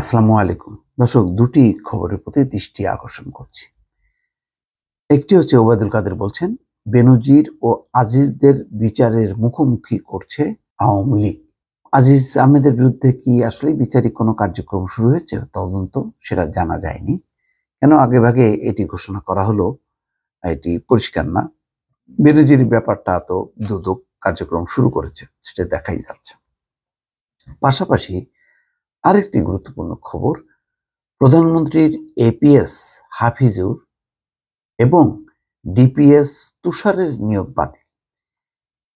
আসসালামু আলাইকুম দর্শক দুটি খবরের প্রতি দৃষ্টি আকর্ষণ করছি একটি হচ্ছে ওবায়দুল কাদের বলছেন বেনজির ও আজিজদের বিচারের মুখোমুখি করছে আওয়ামী লীগ আজিজ আহমেদের বিরুদ্ধে কি আসলে বিচারিক কোনো কার্যক্রম শুরু হয়েছে তদন্ত সেটা জানা যায়নি কেন আগে ভাগে এটি ঘোষণা করা হলো এটি পরিষ্কার না বেনজির ব্যাপারটা তো দুদক কার্যক্রম শুরু করেছে সেটা দেখাই যাচ্ছে পাশাপাশি আরেকটি গুরুত্বপূর্ণ খবর প্রধানমন্ত্রীর এপিএস হাফিজুর এবং ডিপিএস তুষারের নিয়োগ বাতিল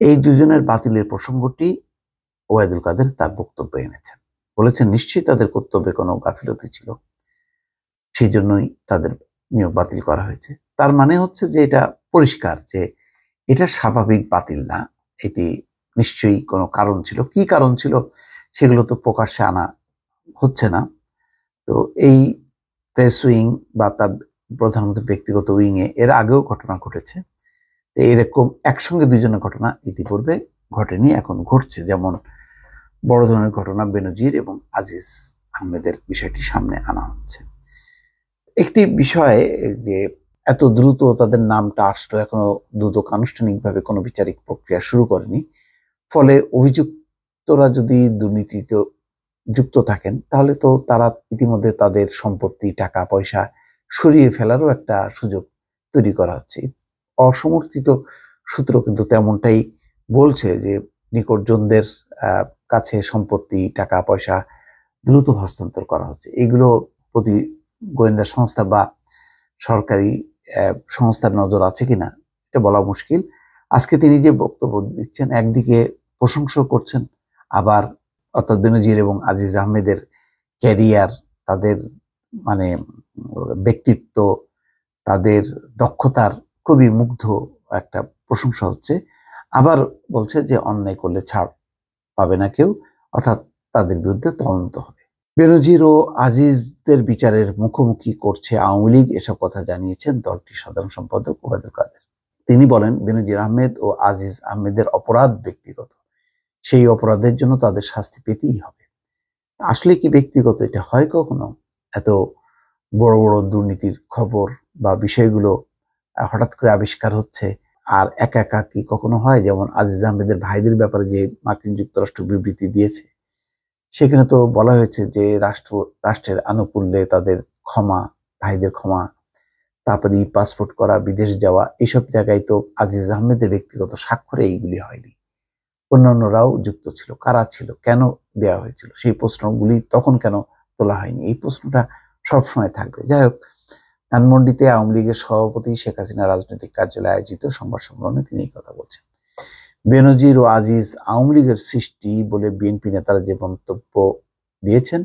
এই দুজনের বাতিলের প্রসঙ্গটি ওয়াইদুল কাদের তার বক্তব্য এনেছেন বলেছেন নিশ্চয়ই তাদের কর্তব্যে কোনো গাফিলতি ছিল সেই জন্যই তাদের নিয়োগ বাতিল করা হয়েছে তার মানে হচ্ছে যে এটা পরিষ্কার যে এটা স্বাভাবিক বাতিল না এটি নিশ্চয়ই কোনো কারণ ছিল কি কারণ ছিল সেগুলো তো প্রকাশ্যে আনা হচ্ছে না তো এই প্রেস উইং বা তার প্রধানমন্ত্রী ব্যক্তিগত উইংয়ে এর আগেও ঘটনা ঘটেছে তো এরকম একসঙ্গে দুজনের ঘটনা ইতিপূর্বে ঘটেনি এখন ঘটছে যেমন বড় ধরনের ঘটনা বেনজির এবং আজিজ আহমেদের বিষয়টি সামনে আনা হচ্ছে একটি বিষয়ে যে এত দ্রুত তাদের নামটা আসলো এখনো দুদক আনুষ্ঠানিকভাবে কোনো বিচারিক প্রক্রিয়া শুরু করেনি ফলে অভিযুক্তরা যদি দুর্নীতিতে যুক্ত থাকেন তাহলে তো তারা ইতিমধ্যে তাদের সম্পত্তি টাকা পয়সা সরিয়ে ফেলারও একটা সুযোগ তৈরি করা হচ্ছে অসমর্থিত সূত্র কিন্তু তেমনটাই বলছে যে নিকটজনদের কাছে সম্পত্তি টাকা পয়সা দ্রুত হস্তান্তর করা হচ্ছে এগুলো প্রতি গোয়েন্দা সংস্থা বা সরকারি সংস্থার নজর আছে কিনা এটা বলা মুশকিল আজকে তিনি যে বক্তব্য দিচ্ছেন একদিকে প্রশংসা করছেন আবার অর্থাৎ বেনজির এবং আজিজ আহমেদের ক্যারিয়ার তাদের মানে ব্যক্তিত্ব তাদের দক্ষতার খুবই মুগ্ধ একটা প্রশংসা হচ্ছে আবার বলছে যে অন্যায় করলে ছাড় পাবে না কেউ অর্থাৎ তাদের বিরুদ্ধে তদন্ত হবে বেনজির ও আজিজদের বিচারের মুখোমুখি করছে আওয়ামী লীগ এসব কথা জানিয়েছেন দলটির সাধারণ সম্পাদক ওবায়দুল কাদের তিনি বলেন বেনজির আহমেদ ও আজিজ আহমেদের অপরাধ ব্যক্তিগত সেই অপরাধের জন্য তাদের শাস্তি পেতেই হবে আসলে কি ব্যক্তিগত এটা হয় কখনো এত বড় বড় দুর্নীতির খবর বা বিষয়গুলো হঠাৎ করে আবিষ্কার হচ্ছে আর একা একা কি কখনো হয় যেমন আজিজ আহমেদের ভাইদের ব্যাপারে যে মার্কিন যুক্তরাষ্ট্র বিবৃতি দিয়েছে সেখানে তো বলা হয়েছে যে রাষ্ট্র রাষ্ট্রের আনুকূল্যে তাদের ক্ষমা ভাইদের ক্ষমা তারপরে পাসপোর্ট করা বিদেশ যাওয়া এইসব জায়গায় তো আজিজ আহমেদের ব্যক্তিগত স্বাক্ষরে এইগুলি হয়নি অন্যান্যরাও যুক্ত ছিল কারা ছিল কেন দেয়া হয়েছিল সেই প্রশ্নগুলি তখন কেন তোলা হয়নি এই প্রশ্নটা সবসময় থাকবে যাই হোক ধানমন্ডিতে আওয়ামী লীগের সভাপতি শেখ হাসিনা রাজনৈতিক কার্যালয়ে আয়োজিত সংবাদ সম্মেলনে তিনি এই কথা বলছেন বেনজির ও আজিজ আওয়ামী লীগের সৃষ্টি বলে বিএনপি নেতারা যে মন্তব্য দিয়েছেন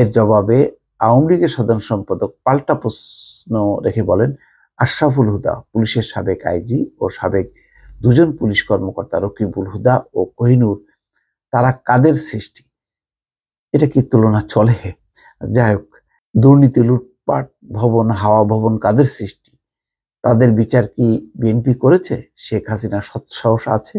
এর জবাবে আওয়ামী লীগের সাধারণ সম্পাদক পাল্টা প্রশ্ন রেখে বলেন আশরাফুল হুদা পুলিশের সাবেক আইজি ও সাবেক দুজন পুলিশ কর্মকর্তা রকিবুল হুদা ও কোহিনুর তারা কাদের সৃষ্টি এটা কি তুলনা চলে যাই হোক দুর্নীতি লুটপাট ভবন হাওয়া ভবন কাদের সৃষ্টি তাদের বিচার কি বিএনপি করেছে শেখ হাসিনা সৎসাহস আছে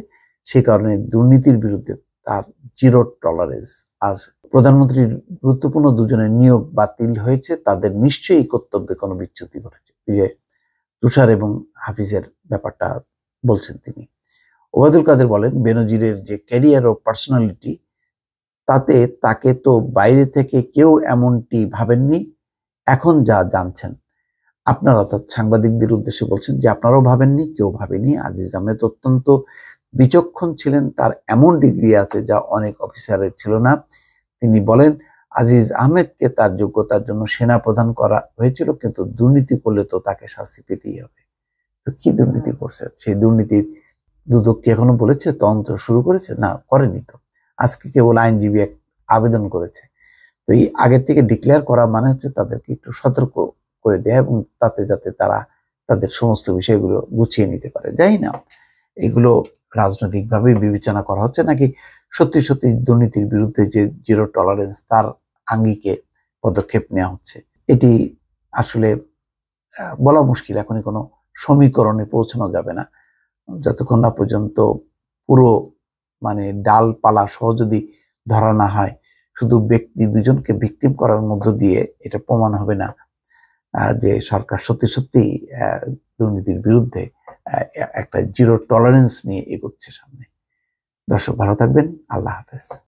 সে কারণে দুর্নীতির বিরুদ্ধে তার জিরো টলারেন্স আজ প্রধানমন্ত্রীর গুরুত্বপূর্ণ দুজনের নিয়োগ বাতিল হয়েছে তাদের নিশ্চয়ই কর্তব্যে কোনো বিচ্যুতি ঘটেছে যে তুষার এবং হাফিজের ব্যাপারটা বলছেন তিনি ওবায়দুল কাদের বলেন বেনজিরের যে ক্যারিয়ার ও পার্সোনালিটি তাতে তাকে তো বাইরে থেকে কেউ এমনটি ভাবেননি এখন যা জানছেন আপনারা অর্থাৎ সাংবাদিকদের উদ্দেশ্যে বলছেন যে আপনারাও ভাবেননি কেউ ভাবেনি আজিজ আহমেদ অত্যন্ত বিচক্ষণ ছিলেন তার এমন ডিগ্রি আছে যা অনেক অফিসারের ছিল না তিনি বলেন আজিজ আহমেদকে তার যোগ্যতার জন্য সেনা প্রদান করা হয়েছিল কিন্তু দুর্নীতি করলে তো তাকে শাস্তি পেতেই হবে কি দুর্নীতি করছে সেই দুর্নীতির দুদককে এখনো বলেছে তদন্ত শুরু করেছে না করেনি তো আজকে কেবল আইনজীবী এক আবেদন করেছে তো এই আগের থেকে ডিক্লেয়ার করা মানে হচ্ছে তাদেরকে একটু সতর্ক করে দেয় এবং তাতে যাতে তারা তাদের সমস্ত বিষয়গুলো গুছিয়ে নিতে পারে যাই না এগুলো রাজনৈতিকভাবে বিবেচনা করা হচ্ছে নাকি সত্যি সত্যি দুর্নীতির বিরুদ্ধে যে জিরো টলারেন্স তার আঙ্গিকে পদক্ষেপ নেওয়া হচ্ছে এটি আসলে বলা মুশকিল এখনই কোনো সমীকরণে পৌঁছানো যাবে না যতক্ষণ না পর্যন্ত পুরো মানে ডালপালা সহ যদি ধরা না হয় শুধু ব্যক্তি দুজনকে ভিকটিম করার মধ্য দিয়ে এটা প্রমাণ হবে না যে সরকার সত্যি সত্যি দুর্নীতির বিরুদ্ধে একটা জিরো টলারেন্স নিয়ে এগোচ্ছে সামনে দর্শক ভালো থাকবেন আল্লাহ হাফেজ